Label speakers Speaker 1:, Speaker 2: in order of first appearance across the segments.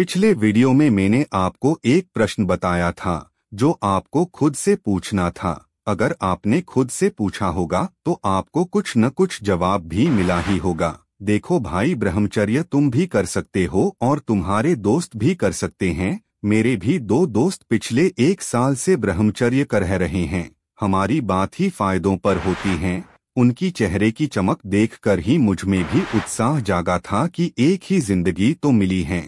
Speaker 1: पिछले वीडियो में मैंने आपको एक प्रश्न बताया था जो आपको खुद से पूछना था अगर आपने खुद से पूछा होगा तो आपको कुछ न कुछ जवाब भी मिला ही होगा देखो भाई ब्रह्मचर्य तुम भी कर सकते हो और तुम्हारे दोस्त भी कर सकते हैं मेरे भी दो दोस्त पिछले एक साल से ब्रह्मचर्य कर रहे हैं हमारी बात ही फायदों पर होती है उनकी चेहरे की चमक देखकर ही मुझ में भी उत्साह जागा था कि एक ही जिंदगी तो मिली है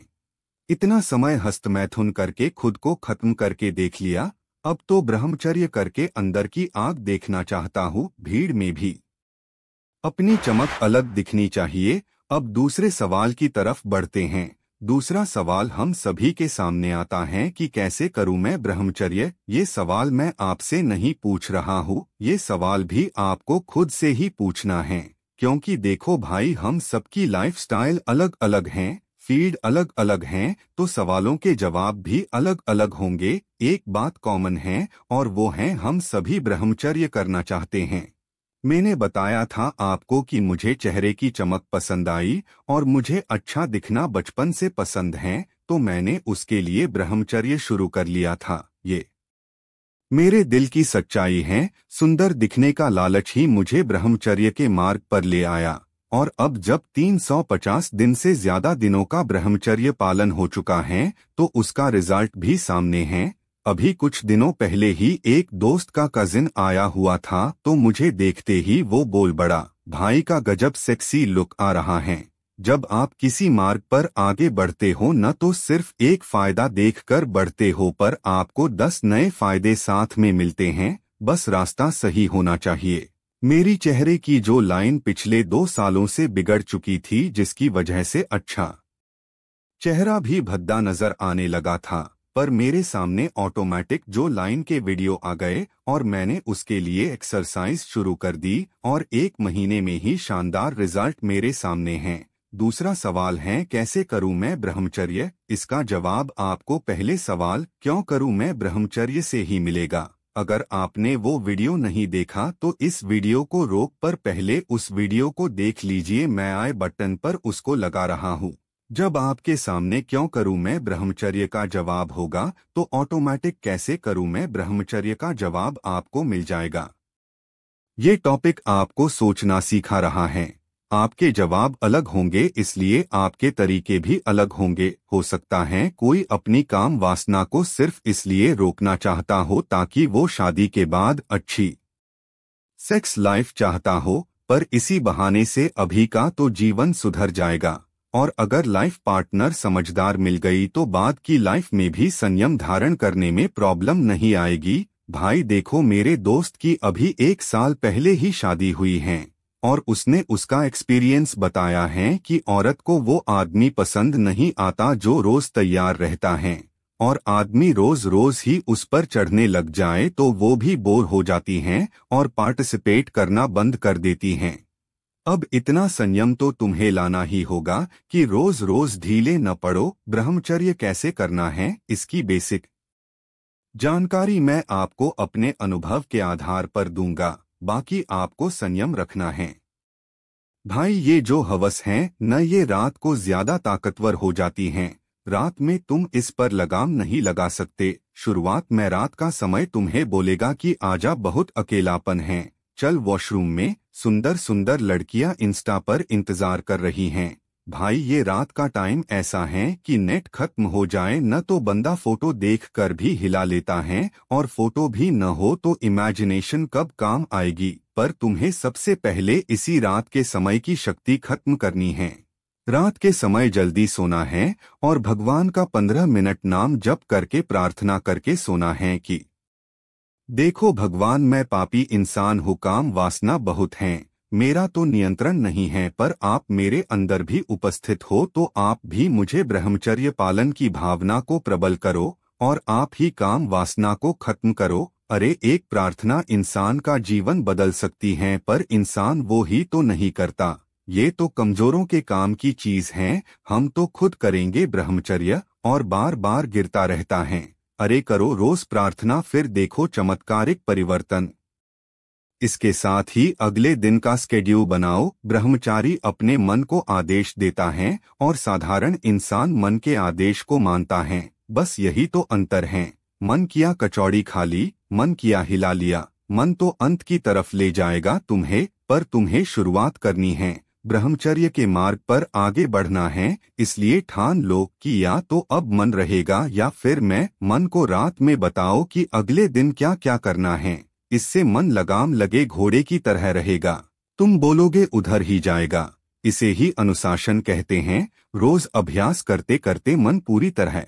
Speaker 1: इतना समय हस्तमैथुन करके खुद को खत्म करके देख लिया अब तो ब्रह्मचर्य करके अंदर की आग देखना चाहता हूँ भीड़ में भी अपनी चमक अलग दिखनी चाहिए अब दूसरे सवाल की तरफ बढ़ते हैं दूसरा सवाल हम सभी के सामने आता है कि कैसे करूं मैं ब्रह्मचर्य ये सवाल मैं आपसे नहीं पूछ रहा हूँ ये सवाल भी आपको खुद से ही पूछना है क्योंकि देखो भाई हम सबकी लाइफस्टाइल अलग अलग हैं फील्ड अलग अलग हैं तो सवालों के जवाब भी अलग अलग होंगे एक बात कॉमन है और वो है हम सभी ब्रह्मचर्य करना चाहते हैं मैंने बताया था आपको कि मुझे चेहरे की चमक पसंद आई और मुझे अच्छा दिखना बचपन से पसंद है तो मैंने उसके लिए ब्रह्मचर्य शुरू कर लिया था ये मेरे दिल की सच्चाई है सुंदर दिखने का लालच ही मुझे ब्रह्मचर्य के मार्ग पर ले आया और अब जब 350 दिन से ज्यादा दिनों का ब्रह्मचर्य पालन हो चुका है तो उसका रिजल्ट भी सामने है अभी कुछ दिनों पहले ही एक दोस्त का कजिन आया हुआ था तो मुझे देखते ही वो बोल बड़ा भाई का गजब सेक्सी लुक आ रहा है जब आप किसी मार्ग पर आगे बढ़ते हो न तो सिर्फ एक फायदा देखकर बढ़ते हो पर आपको दस नए फायदे साथ में मिलते हैं बस रास्ता सही होना चाहिए मेरी चेहरे की जो लाइन पिछले दो सालों से बिगड़ चुकी थी जिसकी वजह से अच्छा चेहरा भी भद्दा नजर आने लगा था पर मेरे सामने ऑटोमेटिक जो लाइन के वीडियो आ गए और मैंने उसके लिए एक्सरसाइज शुरू कर दी और एक महीने में ही शानदार रिजल्ट मेरे सामने हैं दूसरा सवाल है कैसे करूं मैं ब्रह्मचर्य इसका जवाब आपको पहले सवाल क्यों करूं मैं ब्रह्मचर्य से ही मिलेगा अगर आपने वो वीडियो नहीं देखा तो इस वीडियो को रोक पर पहले उस वीडियो को देख लीजिए मैं आए बटन पर उसको लगा रहा हूँ जब आपके सामने क्यों करूं मैं ब्रह्मचर्य का जवाब होगा तो ऑटोमेटिक कैसे करूं मैं ब्रह्मचर्य का जवाब आपको मिल जाएगा ये टॉपिक आपको सोचना सीखा रहा है आपके जवाब अलग होंगे इसलिए आपके तरीके भी अलग होंगे हो सकता है कोई अपनी काम वासना को सिर्फ इसलिए रोकना चाहता हो ताकि वो शादी के बाद अच्छी सेक्स लाइफ चाहता हो पर इसी बहाने से अभी का तो जीवन सुधर जाएगा और अगर लाइफ पार्टनर समझदार मिल गई तो बाद की लाइफ में भी संयम धारण करने में प्रॉब्लम नहीं आएगी भाई देखो मेरे दोस्त की अभी एक साल पहले ही शादी हुई है और उसने उसका एक्सपीरियंस बताया है कि औरत को वो आदमी पसंद नहीं आता जो रोज तैयार रहता है और आदमी रोज रोज ही उस पर चढ़ने लग जाए तो वो भी बोर हो जाती हैं और पार्टिसिपेट करना बंद कर देती हैं अब इतना संयम तो तुम्हें लाना ही होगा कि रोज रोज ढीले न पड़ो ब्रह्मचर्य कैसे करना है इसकी बेसिक जानकारी मैं आपको अपने अनुभव के आधार पर दूंगा बाकी आपको संयम रखना है भाई ये जो हवस हैं न ये रात को ज्यादा ताकतवर हो जाती हैं रात में तुम इस पर लगाम नहीं लगा सकते शुरुआत में रात का समय तुम्हें बोलेगा कि आजा बहुत अकेलापन है चल वॉशरूम में सुंदर सुंदर लड़कियां इंस्टा पर इंतजार कर रही हैं भाई ये रात का टाइम ऐसा है कि नेट खत्म हो जाए न तो बंदा फोटो देख कर भी हिला लेता है और फोटो भी न हो तो इमेजिनेशन कब काम आएगी पर तुम्हें सबसे पहले इसी रात के समय की शक्ति खत्म करनी है रात के समय जल्दी सोना है और भगवान का पंद्रह मिनट नाम जप करके प्रार्थना करके सोना है कि देखो भगवान मैं पापी इंसान हु काम वासना बहुत हैं मेरा तो नियंत्रण नहीं है पर आप मेरे अंदर भी उपस्थित हो तो आप भी मुझे ब्रह्मचर्य पालन की भावना को प्रबल करो और आप ही काम वासना को खत्म करो अरे एक प्रार्थना इंसान का जीवन बदल सकती है पर इंसान वो ही तो नहीं करता ये तो कमजोरों के काम की चीज है हम तो खुद करेंगे ब्रह्मचर्य और बार बार गिरता रहता है अरे करो रोज प्रार्थना फिर देखो चमत्कारिक परिवर्तन इसके साथ ही अगले दिन का स्केड्यूल बनाओ ब्रह्मचारी अपने मन को आदेश देता है और साधारण इंसान मन के आदेश को मानता है बस यही तो अंतर है मन किया कचौड़ी खाली मन किया हिला लिया मन तो अंत की तरफ ले जाएगा तुम्हें पर तुम्हें शुरुआत करनी है ब्रह्मचर्य के मार्ग पर आगे बढ़ना है इसलिए ठान लो कि या तो अब मन रहेगा या फिर मैं मन को रात में बताओ कि अगले दिन क्या क्या करना है इससे मन लगाम लगे घोड़े की तरह रहेगा तुम बोलोगे उधर ही जाएगा इसे ही अनुशासन कहते हैं रोज अभ्यास करते करते मन पूरी तरह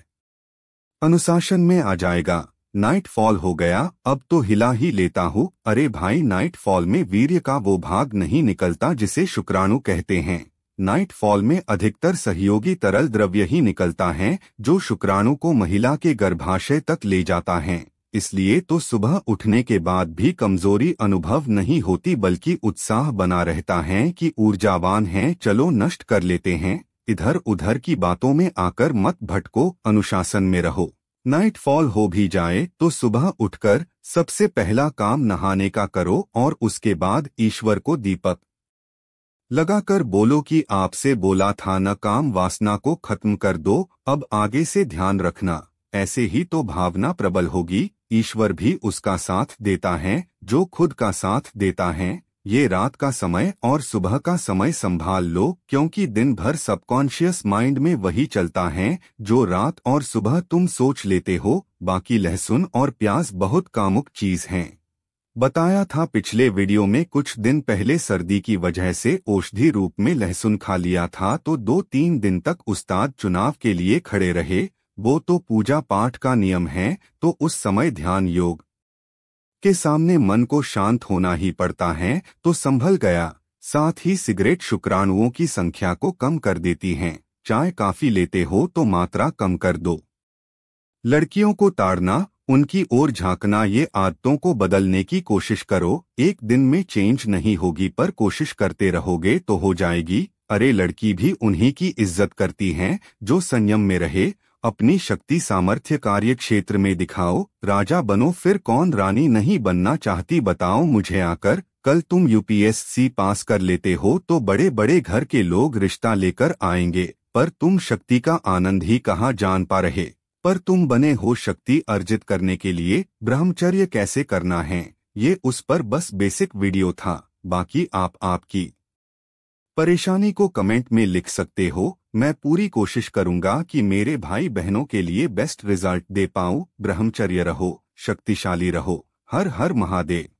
Speaker 1: अनुशासन में आ जाएगा नाइट फॉल हो गया अब तो हिला ही लेता हूँ अरे भाई नाइट फॉल में वीर्य का वो भाग नहीं निकलता जिसे शुक्राणु कहते हैं नाइट फॉल में अधिकतर सहयोगी तरल द्रव्य ही निकलता है जो शुक्राणु को महिला के गर्भाशय तक ले जाता है इसलिए तो सुबह उठने के बाद भी कमजोरी अनुभव नहीं होती बल्कि उत्साह बना रहता है कि ऊर्जावान हैं चलो नष्ट कर लेते हैं इधर उधर की बातों में आकर मत भटको अनुशासन में रहो नाइट फॉल हो भी जाए तो सुबह उठकर सबसे पहला काम नहाने का करो और उसके बाद ईश्वर को दीपक लगाकर बोलो कि आपसे बोला था न काम वासना को खत्म कर दो अब आगे से ध्यान रखना ऐसे ही तो भावना प्रबल होगी ईश्वर भी उसका साथ देता है जो खुद का साथ देता है ये रात का समय और सुबह का समय संभाल लो क्योंकि दिन भर सबकॉन्शियस माइंड में वही चलता है जो रात और सुबह तुम सोच लेते हो बाकी लहसुन और प्याज बहुत कामुक चीज हैं बताया था पिछले वीडियो में कुछ दिन पहले सर्दी की वजह से औषधि रूप में लहसुन खा लिया था तो दो तीन दिन तक उस्ताद चुनाव के लिए खड़े रहे वो तो पूजा पाठ का नियम है तो उस समय ध्यान योग के सामने मन को शांत होना ही पड़ता है तो संभल गया साथ ही सिगरेट शुक्राणुओं की संख्या को कम कर देती हैं चाय काफी लेते हो तो मात्रा कम कर दो लड़कियों को ताड़ना उनकी ओर झांकना ये आदतों को बदलने की कोशिश करो एक दिन में चेंज नहीं होगी पर कोशिश करते रहोगे तो हो जाएगी अरे लड़की भी उन्हीं की इज्जत करती है जो संयम में रहे अपनी शक्ति सामर्थ्य कार्य क्षेत्र में दिखाओ राजा बनो फिर कौन रानी नहीं बनना चाहती बताओ मुझे आकर कल तुम यूपीएससी पास कर लेते हो तो बड़े बड़े घर के लोग रिश्ता लेकर आएंगे पर तुम शक्ति का आनंद ही कहाँ जान पा रहे पर तुम बने हो शक्ति अर्जित करने के लिए ब्रह्मचर्य कैसे करना है ये उस पर बस बेसिक वीडियो था बाकी आप आपकी परेशानी को कमेंट में लिख सकते हो मैं पूरी कोशिश करूंगा कि मेरे भाई बहनों के लिए बेस्ट रिजल्ट दे पाऊं ब्रह्मचर्य रहो शक्तिशाली रहो हर हर महादेव